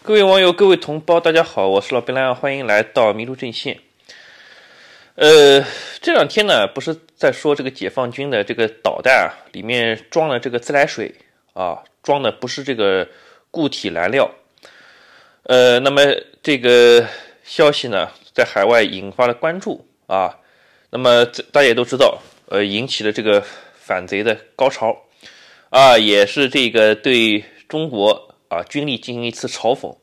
各位网友，各位同胞，大家好，我是老白来，欢迎来到迷路阵线。呃，这两天呢，不是在说这个解放军的这个导弹啊，里面装了这个自来水啊，装的不是这个固体燃料。呃，那么这个消息呢，在海外引发了关注啊。那么大家也都知道，呃，引起了这个反贼的高潮啊，也是这个对中国。啊，军力进行一次嘲讽，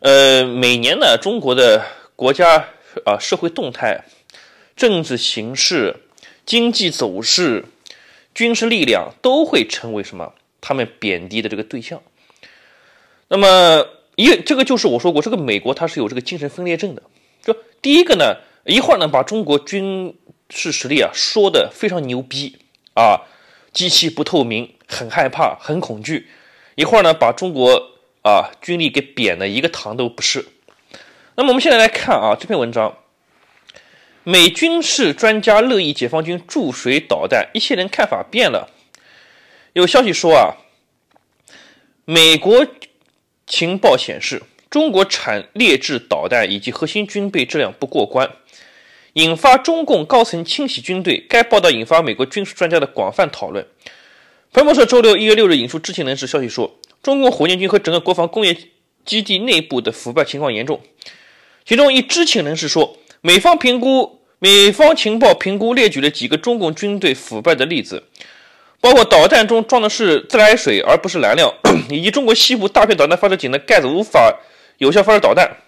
呃，每年呢，中国的国家啊，社会动态、政治形势、经济走势、军事力量都会成为什么？他们贬低的这个对象。那么，一这个就是我说过，这个美国它是有这个精神分裂症的。就第一个呢，一会儿呢，把中国军事实力啊说的非常牛逼啊，极其不透明，很害怕，很恐惧。一会儿呢，把中国啊军力给贬的一个糖都不是。那么我们现在来看啊这篇文章，美军事专家乐意解放军注水导弹，一些人看法变了。有消息说啊，美国情报显示中国产劣质导弹以及核心军备质量不过关，引发中共高层清洗军队。该报道引发美国军事专家的广泛讨论。彭博社周六一月六日引述知情人士消息说，中共火箭军和整个国防工业基地内部的腐败情况严重。其中一知情人士说，美方评估、美方情报评估列举了几个中共军队腐败的例子，包括导弹中装的是自来水而不是燃料，以及中国西部大片导弹发射井的盖子无法有效发射导弹。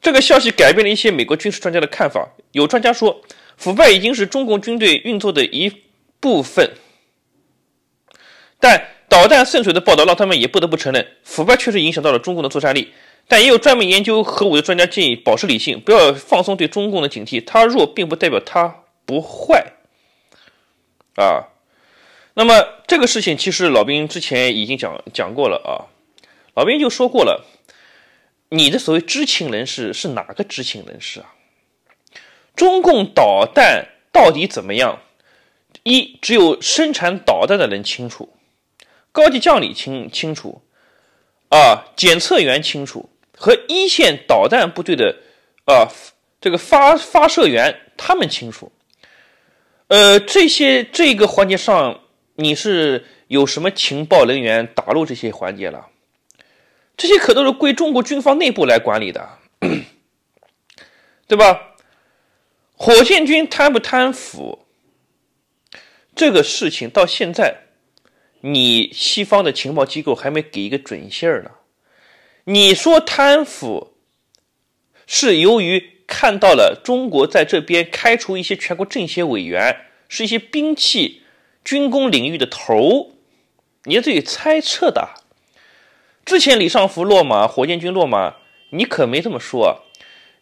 这个消息改变了一些美国军事专家的看法。有专家说，腐败已经是中共军队运作的一部分。但导弹渗水的报道让他们也不得不承认，腐败确实影响到了中共的作战力。但也有专门研究核武的专家建议保持理性，不要放松对中共的警惕。它弱并不代表它不坏。啊，那么这个事情其实老兵之前已经讲讲过了啊，老兵就说过了，你的所谓知情人士是哪个知情人士啊？中共导弹到底怎么样？一只有生产导弹的人清楚。高级将领清清楚，啊，检测员清楚和一线导弹部队的，啊，这个发发射员他们清楚，呃，这些这个环节上你是有什么情报人员打入这些环节了？这些可都是归中国军方内部来管理的，对吧？火箭军贪不贪腐，这个事情到现在。你西方的情报机构还没给一个准信儿呢，你说贪腐是由于看到了中国在这边开除一些全国政协委员，是一些兵器军工领域的头，你自己猜测的。之前李尚福落马，火箭军落马，你可没这么说，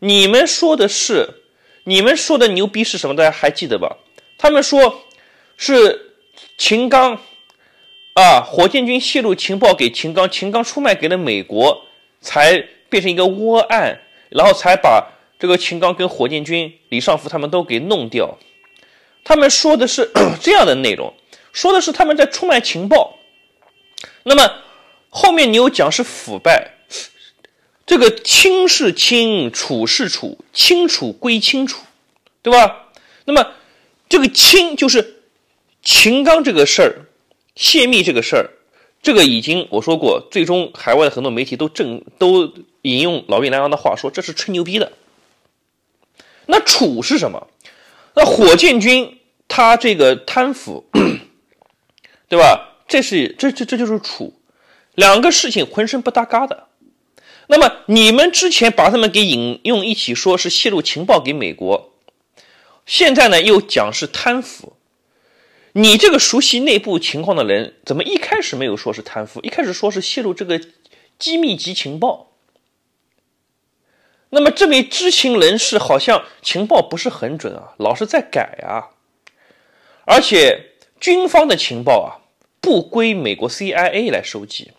你们说的是，你们说的牛逼是什么？大家还记得吧？他们说是秦刚。啊！火箭军泄露情报给秦刚，秦刚出卖给了美国，才变成一个窝案，然后才把这个秦刚跟火箭军李尚福他们都给弄掉。他们说的是这样的内容，说的是他们在出卖情报。那么后面你又讲是腐败，这个清是清，楚是楚，清楚归清楚，对吧？那么这个清就是秦刚这个事儿。泄密这个事儿，这个已经我说过，最终海外的很多媒体都正都引用老毕南洋的话说，这是吹牛逼的。那楚是什么？那火箭军他这个贪腐，对吧？这是这这这就是楚，两个事情浑身不搭嘎的。那么你们之前把他们给引用一起说是泄露情报给美国，现在呢又讲是贪腐。你这个熟悉内部情况的人，怎么一开始没有说是贪腐，一开始说是泄露这个机密级情报？那么这名知情人士好像情报不是很准啊，老是在改啊。而且军方的情报啊，不归美国 CIA 来收集，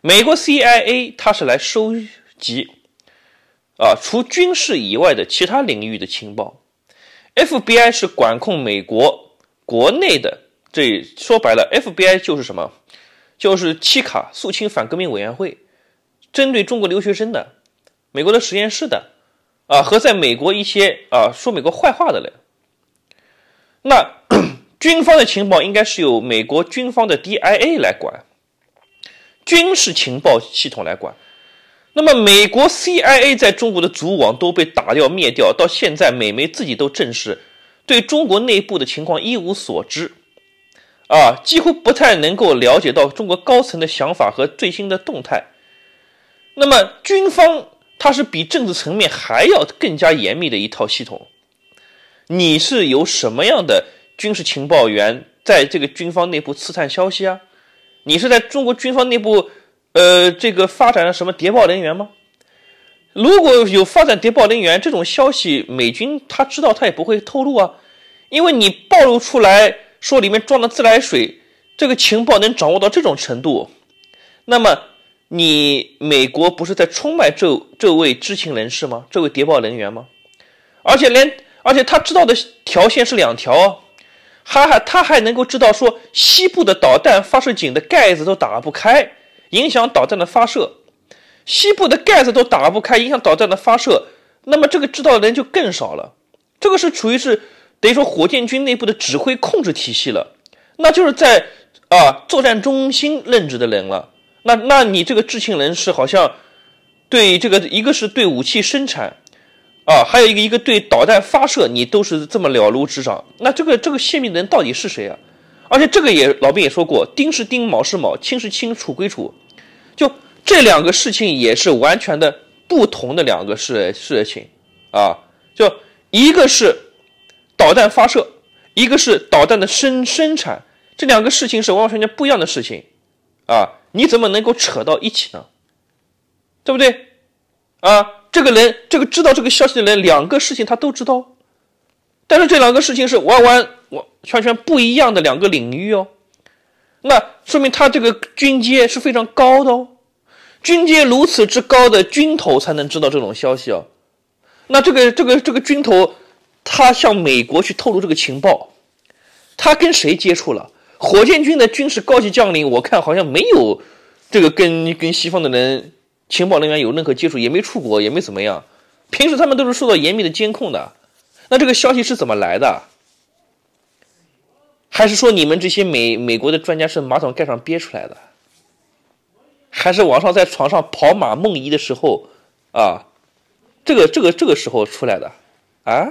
美国 CIA 它是来收集啊除军事以外的其他领域的情报，FBI 是管控美国。国内的这说白了，FBI 就是什么，就是七卡肃清反革命委员会，针对中国留学生的，美国的实验室的，啊和在美国一些啊说美国坏话的人。那军方的情报应该是由美国军方的 DIA 来管，军事情报系统来管。那么美国 CIA 在中国的组网都被打掉灭掉，到现在美媒自己都证实。对中国内部的情况一无所知，啊，几乎不太能够了解到中国高层的想法和最新的动态。那么，军方它是比政治层面还要更加严密的一套系统。你是由什么样的军事情报员在这个军方内部刺探消息啊？你是在中国军方内部，呃，这个发展了什么谍报人员吗？如果有发展谍报人员这种消息，美军他知道他也不会透露啊，因为你暴露出来说里面装的自来水，这个情报能掌握到这种程度，那么你美国不是在出卖这这位知情人士吗？这位谍报人员吗？而且连而且他知道的条线是两条，还还他还能够知道说西部的导弹发射井的盖子都打不开，影响导弹的发射。西部的盖子都打不开，影响导弹的发射，那么这个知道的人就更少了。这个是处于是等于说火箭军内部的指挥控制体系了，那就是在啊作战中心任职的人了。那那你这个知情人士好像对这个一个是对武器生产啊，还有一个一个对导弹发射，你都是这么了如指掌。那这个这个泄密的人到底是谁啊？而且这个也老毕也说过，钉是钉，铆是铆，清是清，楚归楚，就。这两个事情也是完全的不同的两个事事情，啊，就一个是导弹发射，一个是导弹的生生产，这两个事情是完完全全不一样的事情，啊，你怎么能够扯到一起呢？对不对？啊，这个人，这个知道这个消息的人，两个事情他都知道，但是这两个事情是完完完全全不一样的两个领域哦，那说明他这个军阶是非常高的哦。军阶如此之高的军头才能知道这种消息啊？那这个这个这个军头，他向美国去透露这个情报，他跟谁接触了？火箭军的军事高级将领，我看好像没有这个跟跟西方的人情报人员有任何接触，也没出国，也没怎么样。平时他们都是受到严密的监控的，那这个消息是怎么来的？还是说你们这些美美国的专家是马桶盖上憋出来的？还是王上在床上跑马梦遗的时候，啊，这个这个这个时候出来的，啊，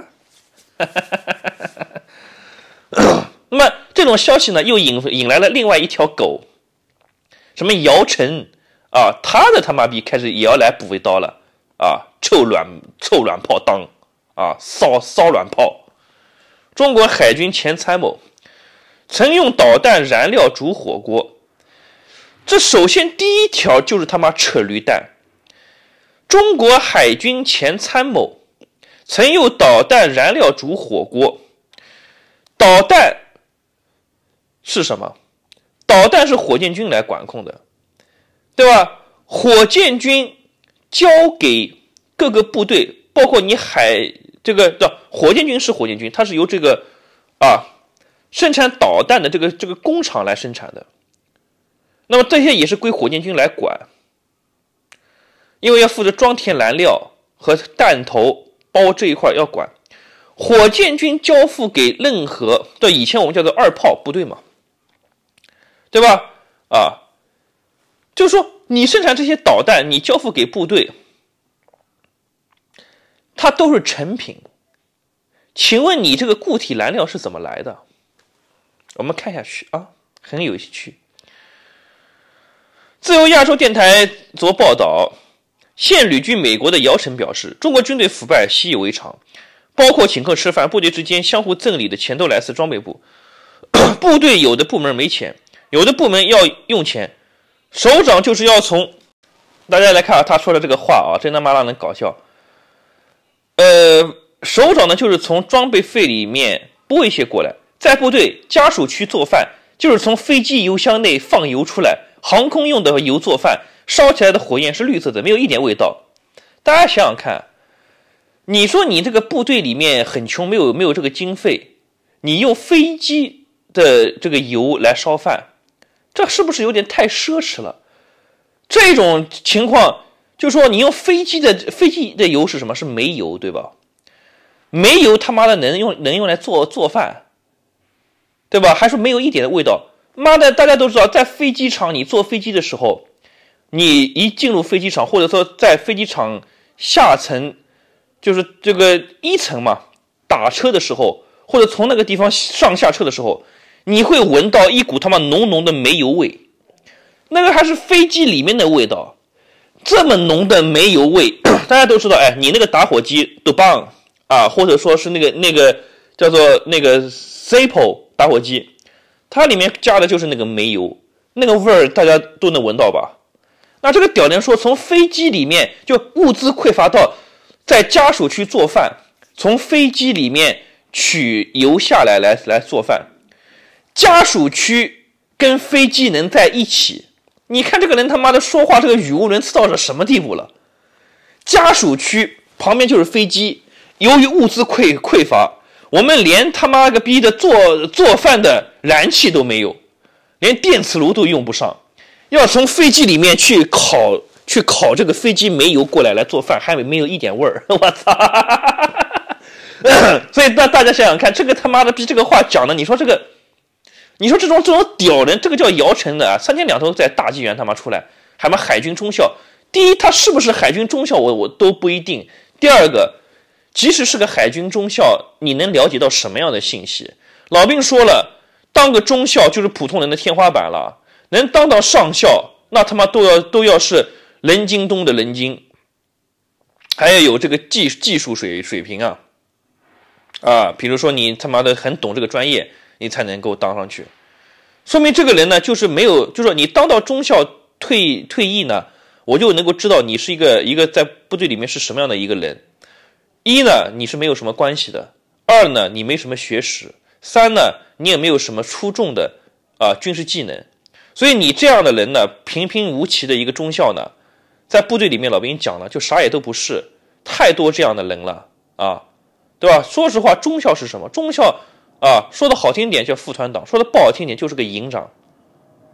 那么这种消息呢，又引引来了另外一条狗，什么姚晨啊，他的他妈逼开始也要来补一刀了，啊，臭卵臭卵炮当，啊，骚骚卵炮，中国海军前参谋曾用导弹燃料煮火锅。这首先第一条就是他妈扯驴蛋！中国海军前参谋曾用导弹燃料煮火锅，导弹是什么？导弹是火箭军来管控的，对吧？火箭军交给各个部队，包括你海这个叫火箭军是火箭军，它是由这个啊生产导弹的这个这个工厂来生产的。那么这些也是归火箭军来管，因为要负责装填燃料和弹头包这一块要管。火箭军交付给任何，对以前我们叫做二炮部队嘛，对吧？啊，就是说你生产这些导弹，你交付给部队，它都是成品。请问你这个固体燃料是怎么来的？我们看下去啊，很有趣。自由亚洲电台昨报道，现旅居美国的姚晨表示：“中国军队腐败习以为常，包括请客吃饭、部队之间相互赠礼的钱都来自装备部。部队有的部门没钱，有的部门要用钱，首长就是要从……大家来看啊，他说的这个话啊，真他妈让人搞笑。呃，首长呢，就是从装备费里面拨一些过来，在部队家属区做饭，就是从飞机油箱内放油出来。”航空用的油做饭，烧起来的火焰是绿色的，没有一点味道。大家想想看，你说你这个部队里面很穷，没有没有这个经费，你用飞机的这个油来烧饭，这是不是有点太奢侈了？这种情况，就说你用飞机的飞机的油是什么？是煤油，对吧？煤油他妈的能用能用来做做饭，对吧？还说没有一点的味道。妈的，大家都知道，在飞机场你坐飞机的时候，你一进入飞机场，或者说在飞机场下层，就是这个一层嘛，打车的时候，或者从那个地方上下车的时候，你会闻到一股他妈浓浓的煤油味，那个还是飞机里面的味道，这么浓的煤油味，大家都知道，哎，你那个打火机多棒啊，或者说是那个那个叫做那个 Zippo 打火机。它里面加的就是那个煤油，那个味儿大家都能闻到吧？那这个屌人说从飞机里面就物资匮乏到在家属区做饭，从飞机里面取油下来来来做饭，家属区跟飞机能在一起？你看这个人他妈的说话这个语无伦次到是什么地步了？家属区旁边就是飞机，由于物资匮匮乏。我们连他妈个逼的做做饭的燃气都没有，连电磁炉都用不上，要从飞机里面去烤去烤这个飞机煤油过来来做饭，还没有一点味儿。我操！所以大大家想想看，这个他妈的逼这个话讲的，你说这个，你说这种这种屌人，这个叫姚晨的啊，三天两头在大纪元他妈出来，还么海军中校？第一，他是不是海军中校，我我都不一定。第二个。即使是个海军中校，你能了解到什么样的信息？老兵说了，当个中校就是普通人的天花板了。能当到上校，那他妈都要都要是人精中的人精，还要有这个技技术水水平啊啊！比如说你他妈的很懂这个专业，你才能够当上去。说明这个人呢，就是没有，就说你当到中校退退役呢，我就能够知道你是一个一个在部队里面是什么样的一个人。一呢，你是没有什么关系的；二呢，你没什么学识；三呢，你也没有什么出众的啊军事技能。所以你这样的人呢，平平无奇的一个中校呢，在部队里面，老兵讲了，就啥也都不是。太多这样的人了啊，对吧？说实话，中校是什么？中校啊，说的好听点叫副团长，说的不好听点就是个营长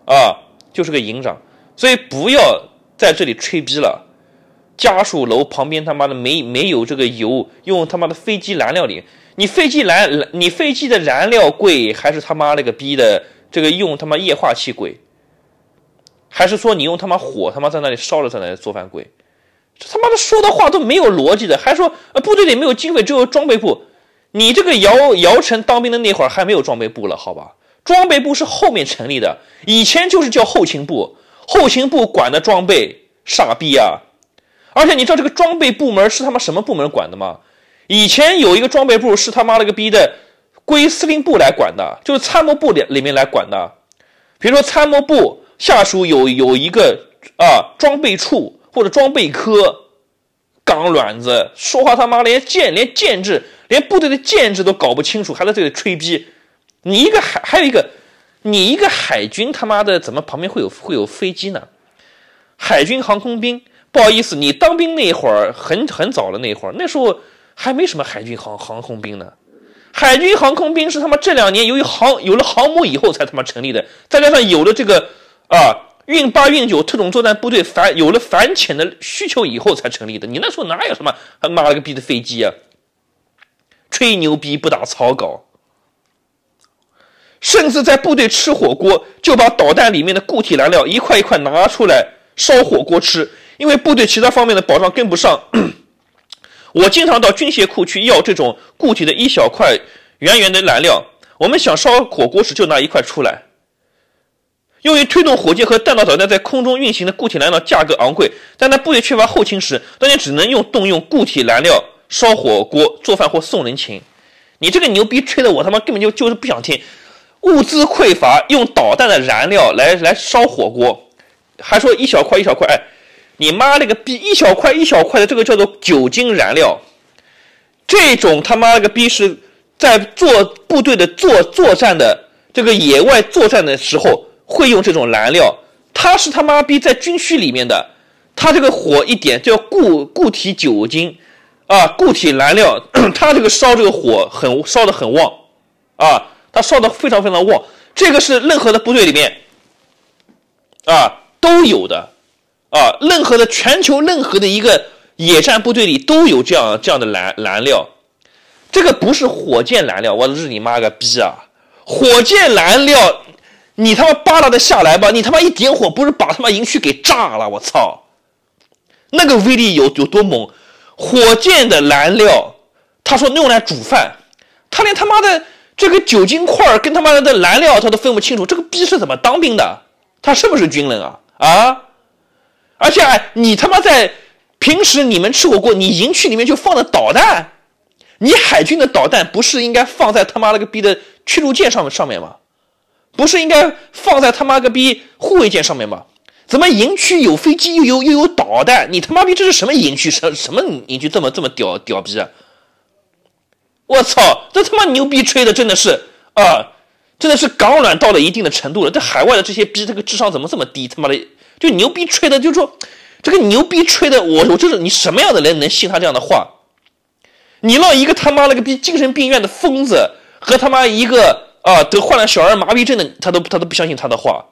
啊，就是个营长。所以不要在这里吹逼了。家属楼旁边他妈的没没有这个油，用他妈的飞机燃料里，你飞机燃燃你飞机的燃料贵，还是他妈那个逼的这个用他妈液化气贵，还是说你用他妈火他妈在那里烧着在那里做饭贵？这他妈的说的话都没有逻辑的，还说呃部队里没有经费只有装备部，你这个姚姚晨当兵的那会儿还没有装备部了好吧？装备部是后面成立的，以前就是叫后勤部，后勤部管的装备，傻逼啊！而且你知道这个装备部门是他妈什么部门管的吗？以前有一个装备部是他妈了个逼的，归司令部来管的，就是参谋部里里面来管的。比如说参谋部下属有有一个啊装备处或者装备科，港卵子说话他妈连建连建制连部队的建制都搞不清楚，还在这里吹逼。你一个海还有一个，你一个海军他妈的怎么旁边会有会有飞机呢？海军航空兵。不好意思，你当兵那会儿很很早了，那会儿那时候还没什么海军航航空兵呢。海军航空兵是他妈这两年由于航有了航母以后才他妈成立的，再加上有了这个啊运八运九特种作战部队反有了反潜的需求以后才成立的。你那时候哪有什么妈了个逼的飞机啊？吹牛逼不打草稿，甚至在部队吃火锅就把导弹里面的固体燃料一块一块拿出来烧火锅吃。因为部队其他方面的保障跟不上，我经常到军械库去要这种固体的一小块圆圆的燃料。我们想烧火锅时就拿一块出来，用于推动火箭和弹道导弹在空中运行的固体燃料价格昂贵，但在部队缺乏后勤时，大家只能用动用固体燃料烧火锅、做饭或送人情。你这个牛逼吹的，我他妈根本就就是不想听。物资匮乏，用导弹的燃料来来烧火锅，还说一小块一小块。你妈那个逼，一小块一小块的，这个叫做酒精燃料，这种他妈了个逼是在做部队的做作战的这个野外作战的时候会用这种燃料，它是他妈逼在军区里面的，它这个火一点叫固固体酒精，啊，固体燃料，它这个烧这个火很烧的很旺，啊，它烧的非常非常旺，这个是任何的部队里面，啊，都有的。啊，任何的全球任何的一个野战部队里都有这样这样的燃燃料，这个不是火箭燃料，我日你妈个逼啊！火箭燃料，你他妈扒拉的下来吧？你他妈一点火不是把他妈营区给炸了？我操，那个威力有有多猛？火箭的燃料，他说用来煮饭，他连他妈的这个酒精块跟他妈的燃料他都分不清楚，这个逼是怎么当兵的？他是不是军人啊？啊？而且，你他妈在平时你们吃火锅，你营区里面就放的导弹？你海军的导弹不是应该放在他妈了个逼的驱逐舰上上面吗？不是应该放在他妈个逼护卫舰上面吗？怎么营区有飞机又有又有导弹？你他妈逼这是什么营区？什什么营区这么这么屌屌逼啊？我操，这他妈牛逼吹的真的是啊，真的是港卵到了一定的程度了。这海外的这些逼，这个智商怎么这么低？他妈的！就牛逼吹的，就说这个牛逼吹的，我我就是你什么样的人能信他这样的话？你让一个他妈了个逼精神病院的疯子和他妈一个啊得患了小儿麻痹症的，他都他都不相信他的话。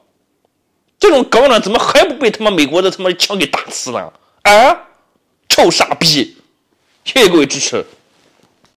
这种狗呢怎么还不被他妈美国的他妈枪给打死了啊？臭傻逼！谢谢各位支持。